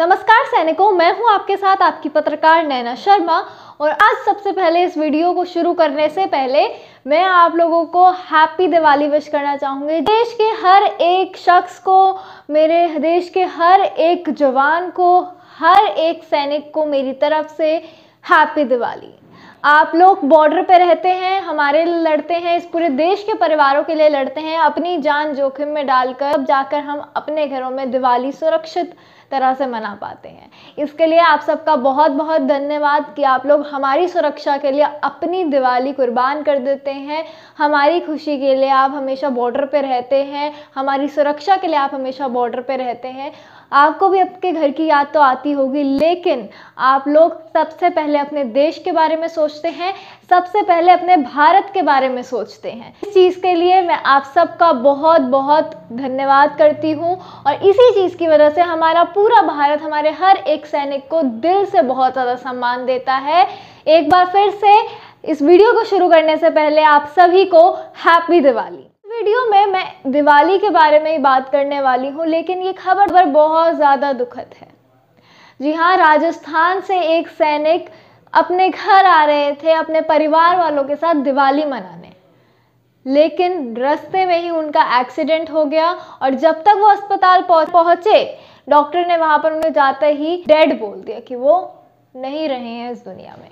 नमस्कार सैनिकों मैं हूं आपके साथ आपकी पत्रकार नैना शर्मा और आज सबसे पहले इस वीडियो को शुरू करने से पहले मैं आप लोगों को हैप्पी दिवाली विश करना चाहूँगी देश के हर एक शख्स को मेरे देश के हर एक जवान को हर एक सैनिक को मेरी तरफ से हैप्पी दिवाली आप लोग बॉर्डर पे रहते हैं हमारे लिए लड़ते हैं इस पूरे देश के परिवारों के लिए लड़ते हैं अपनी जान जोखिम में डालकर अब जाकर हम अपने घरों में दिवाली सुरक्षित तरह से मना पाते हैं इसके लिए आप सबका बहुत बहुत धन्यवाद कि आप लोग हमारी सुरक्षा के लिए अपनी दिवाली कुर्बान कर देते हैं हमारी खुशी के लिए आप हमेशा बॉर्डर पर रहते हैं हमारी सुरक्षा के लिए आप हमेशा बॉर्डर पर रहते हैं आपको भी आपके घर की याद तो आती होगी लेकिन आप लोग सबसे पहले अपने देश के बारे में में सोचते हैं सबसे पहले अपने भारत के बारे में सोचते हैं इस चीज़ के लिए मैं आप सबका बहुत बहुत धन्यवाद करती हूँ और इसी चीज़ की वजह से हमारा पूरा भारत हमारे हर एक सैनिक को दिल से बहुत ज़्यादा सम्मान देता है एक बार फिर से इस वीडियो को शुरू करने से पहले आप सभी को हैप्पी दिवाली वीडियो में मैं दिवाली के बारे में ही बात करने वाली हूँ लेकिन ये खबर बहुत ज़्यादा दुखद है जी हाँ राजस्थान से एक सैनिक अपने घर आ रहे थे अपने परिवार वालों के साथ दिवाली मनाने लेकिन रास्ते में ही उनका एक्सीडेंट हो गया और जब तक वो अस्पताल पहुंचे डॉक्टर ने वहाँ पर उन्हें जाते ही डेड बोल दिया कि वो नहीं रहे हैं इस दुनिया में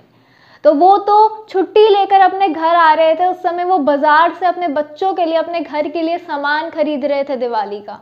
तो वो तो छुट्टी लेकर अपने घर आ रहे थे उस समय वो बाजार से अपने बच्चों के लिए अपने घर के लिए सामान खरीद रहे थे दिवाली का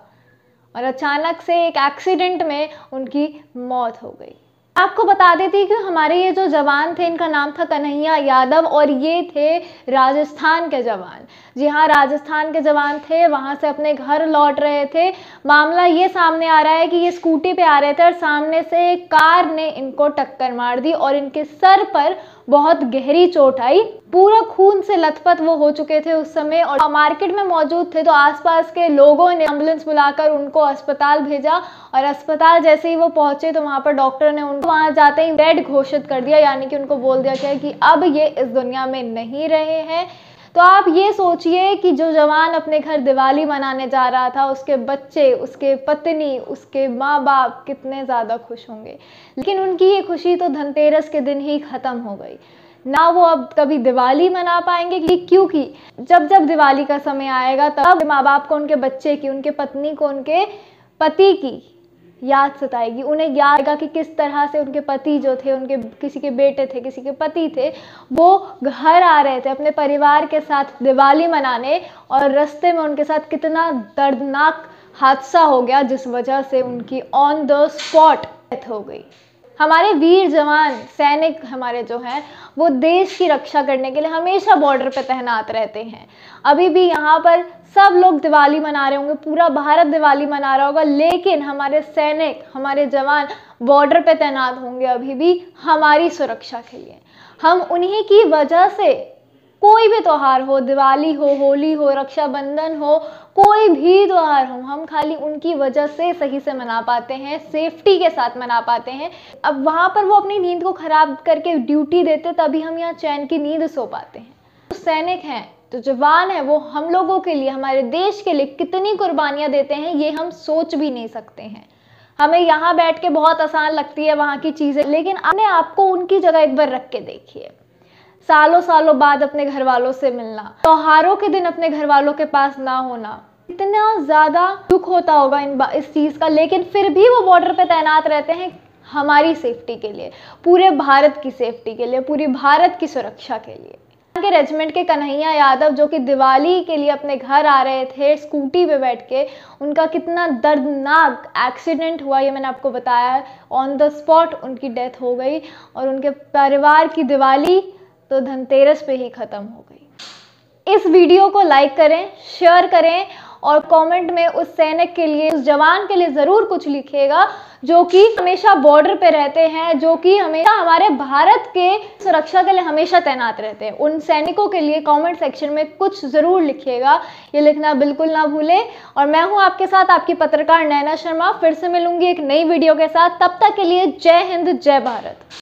और अचानक से एक एक्सीडेंट में उनकी मौत हो गई आपको बता देती कि हमारे ये जो जवान थे इनका नाम था कन्हैया यादव और ये थे राजस्थान के जवान जी हाँ राजस्थान के जवान थे वहाँ से अपने घर लौट रहे थे मामला ये सामने आ रहा है कि ये स्कूटी पे आ रहे थे और सामने से कार ने इनको टक्कर मार दी और इनके सर पर बहुत गहरी चोट आई पूरा खून से लथपथ वो हो चुके थे उस समय और मार्केट में मौजूद थे तो आसपास के लोगों ने एम्बुलेंस बुलाकर उनको अस्पताल भेजा और अस्पताल जैसे ही वो पहुंचे तो वहां पर डॉक्टर ने उनको वहां जाते ही डेड घोषित कर दिया यानी कि उनको बोल दिया गया कि अब ये इस दुनिया में नहीं रहे हैं तो आप ये सोचिए कि जो जवान अपने घर दिवाली मनाने जा रहा था उसके बच्चे उसके पत्नी उसके माँ बाप कितने ज़्यादा खुश होंगे लेकिन उनकी ये खुशी तो धनतेरस के दिन ही ख़त्म हो गई ना वो अब कभी दिवाली मना पाएंगे कि क्योंकि जब जब दिवाली का समय आएगा तब माँ बाप को उनके बच्चे की उनके पत्नी को उनके पति की याद सताएगी उन्हें याद आएगा कि किस तरह से उनके पति जो थे उनके किसी के बेटे थे किसी के पति थे वो घर आ रहे थे अपने परिवार के साथ दिवाली मनाने और रस्ते में उनके साथ कितना दर्दनाक हादसा हो गया जिस वजह से उनकी ऑन द स्पॉट डेथ हो गई हमारे वीर जवान सैनिक हमारे जो हैं वो देश की रक्षा करने के लिए हमेशा बॉर्डर पे तैनात रहते हैं अभी भी यहाँ पर सब लोग दिवाली मना रहे होंगे पूरा भारत दिवाली मना रहा होगा लेकिन हमारे सैनिक हमारे जवान बॉर्डर पे तैनात होंगे अभी भी हमारी सुरक्षा के लिए हम उन्हीं की वजह से कोई भी त्यौहार हो दिवाली हो होली हो रक्षाबंधन हो कोई भी त्यौहार हो हम खाली उनकी वजह से सही से मना पाते हैं सेफ्टी के साथ मना पाते हैं अब वहाँ पर वो अपनी नींद को ख़राब करके ड्यूटी देते तभी हम यहाँ चैन की नींद सो पाते हैं तो सैनिक हैं जो तो जवान है वो हम लोगों के लिए हमारे देश के लिए कितनी कुर्बानियाँ देते हैं ये हम सोच भी नहीं सकते हैं हमें यहाँ बैठ के बहुत आसान लगती है वहाँ की चीज़ें लेकिन अपने आपको उनकी जगह एक बार रख के देखिए सालों सालों बाद अपने घर वालों से मिलना त्योहारों के दिन अपने घर वालों के पास ना होना इतना ज़्यादा दुख होता होगा इन इस चीज़ का लेकिन फिर भी वो बॉर्डर पे तैनात रहते हैं हमारी सेफ्टी के लिए पूरे भारत की सेफ्टी के लिए पूरी भारत की सुरक्षा के लिए के रेजिमेंट के कन्हैया यादव जो कि दिवाली के लिए अपने घर आ रहे थे स्कूटी पे बैठ के उनका कितना दर्दनाक एक्सीडेंट हुआ ये मैंने आपको बताया ऑन द स्पॉट उनकी डेथ हो गई और उनके परिवार की दिवाली तो धनतेरस पे ही ख़त्म हो गई इस वीडियो को लाइक करें शेयर करें और कमेंट में उस सैनिक के लिए उस जवान के लिए ज़रूर कुछ लिखिएगा जो कि हमेशा बॉर्डर पे रहते हैं जो कि हमेशा हमारे भारत के सुरक्षा के लिए हमेशा तैनात रहते हैं उन सैनिकों के लिए कमेंट सेक्शन में कुछ ज़रूर लिखिएगा ये लिखना बिल्कुल ना भूलें और मैं हूँ आपके साथ आपकी पत्रकार नैना शर्मा फिर से मिलूंगी एक नई वीडियो के साथ तब तक के लिए जय हिंद जय भारत